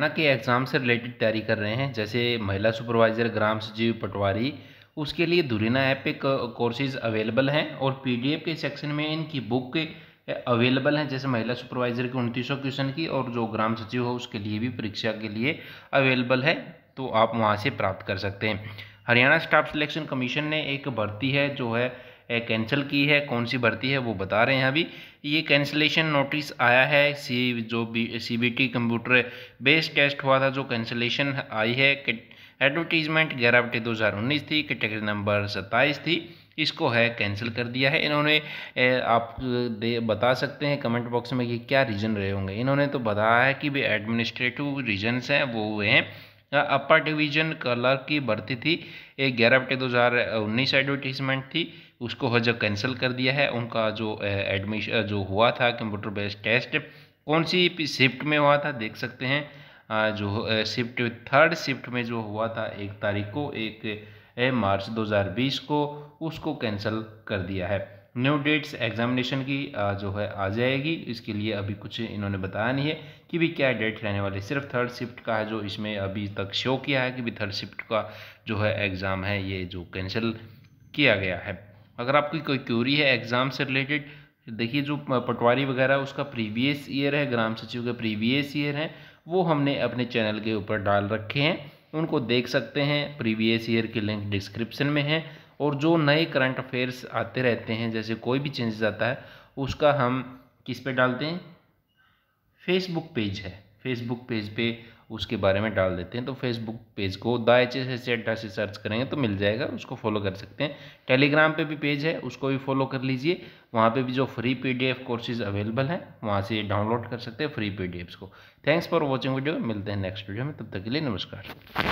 ना कि एग्ज़ाम से रिलेटेड तैयारी कर रहे हैं जैसे महिला सुपरवाइज़र ग्राम सचिव पटवारी उसके लिए दुरीना ऐप पे कोर्सेज अवेलेबल हैं और पीडीएफ के सेक्शन में इनकी बुक अवेलेबल हैं जैसे महिला सुपरवाइज़र उनतीस सौ क्वेश्चन की और जो ग्राम सचिव हो उसके लिए भी परीक्षा के लिए अवेलेबल है तो आप वहाँ से प्राप्त कर सकते हैं हरियाणा स्टाफ सिलेक्शन कमीशन ने एक भर्ती है जो है कैंसिल की है कौन सी भर्ती है वो बता रहे हैं अभी ये कैंसिलेशन नोटिस आया है सी जो B C B T computer based test हुआ था जो कैंसिलेशन आई है एडवर्टीजमेंट ग्यारह बटे दो हज़ार उन्नीस थी कैटेगरी नंबर सत्ताईस थी इसको है कैंसिल कर दिया है इन्होंने आप दे बता सकते हैं कमेंट बॉक्स में कि क्या रीज़न रहे होंगे इन्होंने तो बताया है कि भी एडमिनिस्ट्रेटिव रीजन्स हैं वो हुए हैं अपर डिवीजन कलर की भर्ती थी ग्यारह बटे दो हज़ार उन्नीस एडवर्टीजमेंट थी उसको हर जगह कैंसिल कर दिया है उनका जो एडमिशन जो हुआ था कंप्यूटर बेस्ड टेस्ट कौन सी शिफ्ट में हुआ था देख सकते हैं जो शिफ्ट थर्ड शिफ्ट में जो हुआ था एक तारीख को एक मार्च 2020 को उसको कैंसिल कर दिया है न्यू डेट्स एग्जामिनेशन की जो है आ जाएगी इसके लिए अभी कुछ इन्होंने बताया नहीं है कि भी क्या डेट रहने वाली सिर्फ थर्ड शिफ्ट का है जो इसमें अभी तक शो किया है कि भी थर्ड शिफ्ट का जो है एग्ज़ाम है ये जो कैंसिल किया गया है अगर आपकी कोई क्यूरी है एग्ज़ाम से रिलेटेड देखिए जो पटवारी वगैरह उसका प्रीवियस ईयर है ग्राम सचिव का प्रीवियस ईयर है वो हमने अपने चैनल के ऊपर डाल रखे हैं उनको देख सकते हैं प्रीवियस ईयर की लिंक डिस्क्रिप्शन में है और जो नए करंट अफेयर्स आते रहते हैं जैसे कोई भी चेंजेस आता है उसका हम किस पे डालते हैं फेसबुक पेज है फेसबुक पेज पे उसके बारे में डाल देते हैं तो फेसबुक पेज को द एच एस एस अड्डा से सर्च करेंगे तो मिल जाएगा उसको फॉलो कर सकते हैं टेलीग्राम पे भी पेज है उसको भी फॉलो कर लीजिए वहाँ पे भी जो फ्री पीडीएफ कोर्सेज अवेलेबल हैं वहाँ से डाउनलोड कर सकते हैं फ्री पीडीएफ्स को थैंक्स फॉर वॉचिंग वीडियो मिलते हैं नेक्स्ट वीडियो में तब तक के लिए नमस्कार